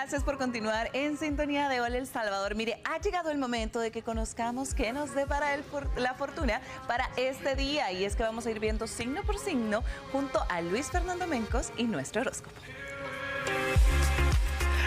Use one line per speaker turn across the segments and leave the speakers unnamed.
gracias por continuar en sintonía de Hola El Salvador. Mire, ha llegado el momento de que conozcamos qué nos depara la fortuna para este día. Y es que vamos a ir viendo signo por signo junto a Luis Fernando Mencos y nuestro horóscopo.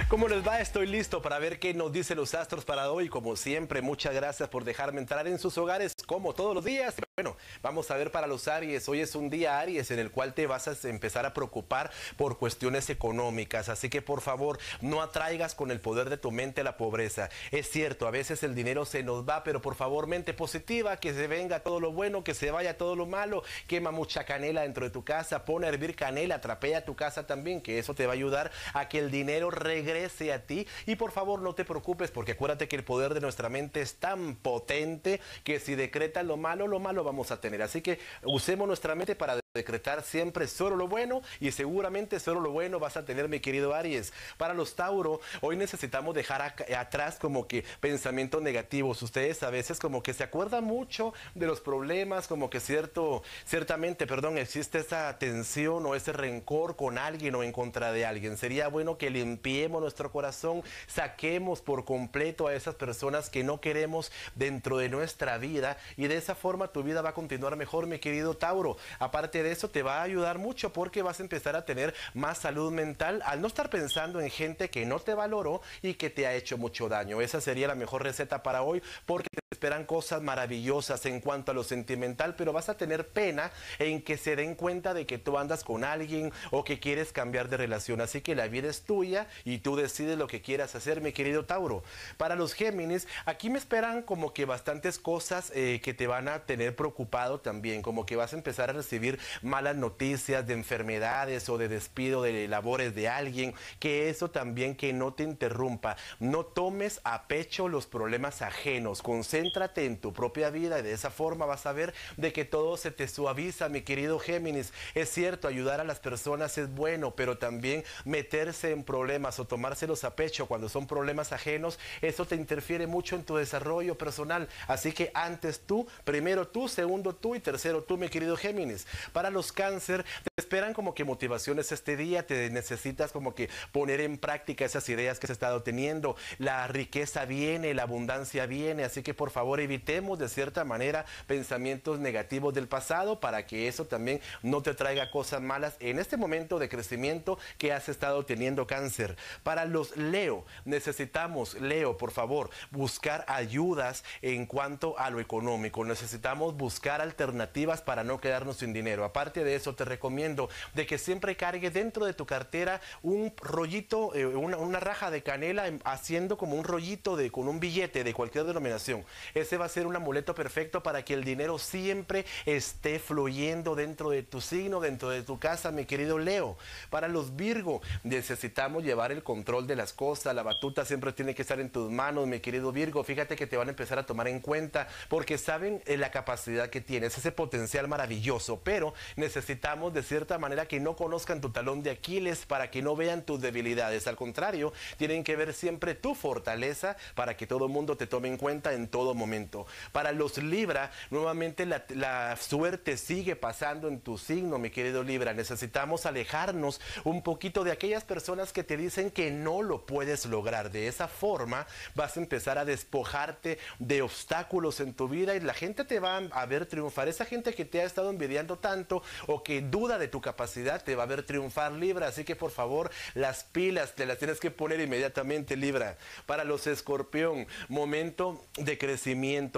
¿Cómo les va? Estoy listo para ver qué nos dicen los astros para hoy. Como siempre, muchas gracias por dejarme entrar en sus hogares como todos los días. Bueno, vamos a ver para los Aries. Hoy es un día Aries en el cual te vas a empezar a preocupar por cuestiones económicas. Así que por favor, no atraigas con el poder de tu mente la pobreza. Es cierto, a veces el dinero se nos va, pero por favor, mente positiva, que se venga todo lo bueno, que se vaya todo lo malo. Quema mucha canela dentro de tu casa, pone a hervir canela, trapea tu casa también, que eso te va a ayudar a que el dinero regrese a ti. Y por favor, no te preocupes, porque acuérdate que el poder de nuestra mente es tan potente que si decreta lo malo, lo malo vamos a tener. Así que usemos nuestra mente para decretar siempre solo lo bueno y seguramente solo lo bueno vas a tener mi querido Aries. Para los Tauro, hoy necesitamos dejar atrás como que pensamientos negativos. Ustedes a veces como que se acuerdan mucho de los problemas, como que cierto, ciertamente, perdón, existe esa tensión o ese rencor con alguien o en contra de alguien. Sería bueno que limpiemos nuestro corazón, saquemos por completo a esas personas que no queremos dentro de nuestra vida y de esa forma tu vida va a continuar mejor, mi querido Tauro. Aparte de eso te va a ayudar mucho porque vas a empezar a tener más salud mental al no estar pensando en gente que no te valoró y que te ha hecho mucho daño. Esa sería la mejor receta para hoy porque esperan cosas maravillosas en cuanto a lo sentimental, pero vas a tener pena en que se den cuenta de que tú andas con alguien o que quieres cambiar de relación. Así que la vida es tuya y tú decides lo que quieras hacer, mi querido Tauro. Para los Géminis, aquí me esperan como que bastantes cosas eh, que te van a tener preocupado también, como que vas a empezar a recibir malas noticias de enfermedades o de despido de labores de alguien, que eso también que no te interrumpa. No tomes a pecho los problemas ajenos, concentra Entrate en tu propia vida y de esa forma vas a ver de que todo se te suaviza, mi querido Géminis. Es cierto, ayudar a las personas es bueno, pero también meterse en problemas o tomárselos a pecho cuando son problemas ajenos, eso te interfiere mucho en tu desarrollo personal. Así que antes tú, primero tú, segundo tú y tercero tú, mi querido Géminis. Para los cáncer, te esperan como que motivaciones este día, te necesitas como que poner en práctica esas ideas que has estado teniendo. La riqueza viene, la abundancia viene, así que por favor evitemos de cierta manera pensamientos negativos del pasado para que eso también no te traiga cosas malas en este momento de crecimiento que has estado teniendo cáncer. Para los Leo, necesitamos, Leo, por favor, buscar ayudas en cuanto a lo económico. Necesitamos buscar alternativas para no quedarnos sin dinero. Aparte de eso, te recomiendo de que siempre cargue dentro de tu cartera un rollito, eh, una, una, raja de canela em, haciendo como un rollito de, con un billete de cualquier denominación. Ese va a ser un amuleto perfecto para que el dinero siempre esté fluyendo dentro de tu signo, dentro de tu casa, mi querido Leo. Para los Virgo, necesitamos llevar el control de las cosas. La batuta siempre tiene que estar en tus manos, mi querido Virgo. Fíjate que te van a empezar a tomar en cuenta porque saben eh, la capacidad que tienes, ese potencial maravilloso. Pero necesitamos de cierta manera que no conozcan tu talón de Aquiles para que no vean tus debilidades. Al contrario, tienen que ver siempre tu fortaleza para que todo el mundo te tome en cuenta en todo momento. Para los Libra, nuevamente la, la suerte sigue pasando en tu signo, mi querido Libra. Necesitamos alejarnos un poquito de aquellas personas que te dicen que no lo puedes lograr. De esa forma vas a empezar a despojarte de obstáculos en tu vida y la gente te va a ver triunfar. Esa gente que te ha estado envidiando tanto o que duda de tu capacidad te va a ver triunfar Libra. Así que por favor, las pilas te las tienes que poner inmediatamente Libra. Para los escorpión, momento de crecer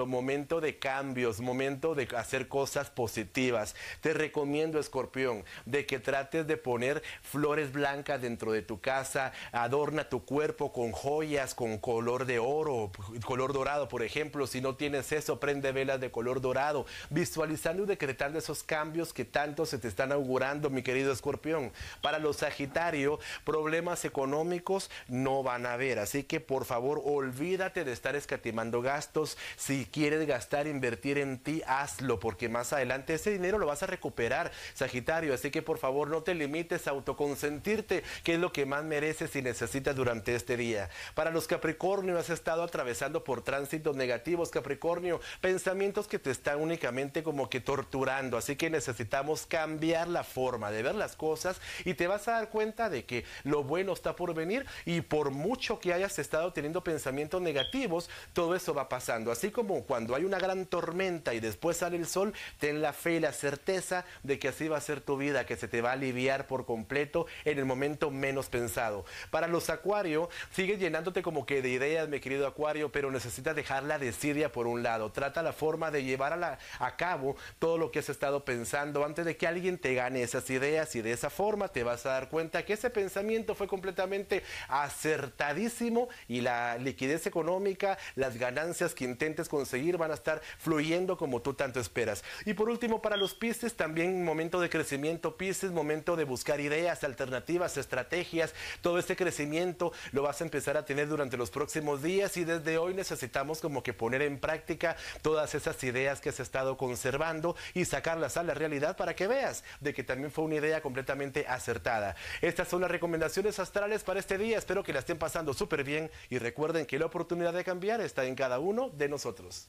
momento de cambios, momento de hacer cosas positivas. Te recomiendo, escorpión, de que trates de poner flores blancas dentro de tu casa, adorna tu cuerpo con joyas, con color de oro, color dorado, por ejemplo. Si no tienes eso, prende velas de color dorado, visualizando y decretando esos cambios que tanto se te están augurando, mi querido escorpión. Para los Sagitario, problemas económicos no van a haber, así que por favor olvídate de estar escatimando gastos si quieres gastar, invertir en ti, hazlo, porque más adelante ese dinero lo vas a recuperar, Sagitario. Así que por favor no te limites a autoconsentirte, que es lo que más mereces y necesitas durante este día. Para los Capricornio, has estado atravesando por tránsitos negativos, Capricornio, pensamientos que te están únicamente como que torturando. Así que necesitamos cambiar la forma de ver las cosas y te vas a dar cuenta de que lo bueno está por venir y por mucho que hayas estado teniendo pensamientos negativos, todo eso va a pasar. Así como cuando hay una gran tormenta y después sale el sol, ten la fe y la certeza de que así va a ser tu vida, que se te va a aliviar por completo en el momento menos pensado. Para los acuario, sigue llenándote como que de ideas, mi querido acuario, pero necesitas dejar la desidia por un lado. Trata la forma de llevar a, a cabo todo lo que has estado pensando antes de que alguien te gane esas ideas y de esa forma te vas a dar cuenta que ese pensamiento fue completamente acertadísimo y la liquidez económica, las ganancias que intentes conseguir van a estar fluyendo como tú tanto esperas. Y por último, para los Pisces, también momento de crecimiento Pisces, momento de buscar ideas, alternativas, estrategias. Todo este crecimiento lo vas a empezar a tener durante los próximos días y desde hoy necesitamos como que poner en práctica todas esas ideas que has estado conservando y sacarlas a la realidad para que veas de que también fue una idea completamente acertada. Estas son las recomendaciones astrales para este día. Espero que la estén pasando súper bien y recuerden que la oportunidad de cambiar está en cada uno de nosotros.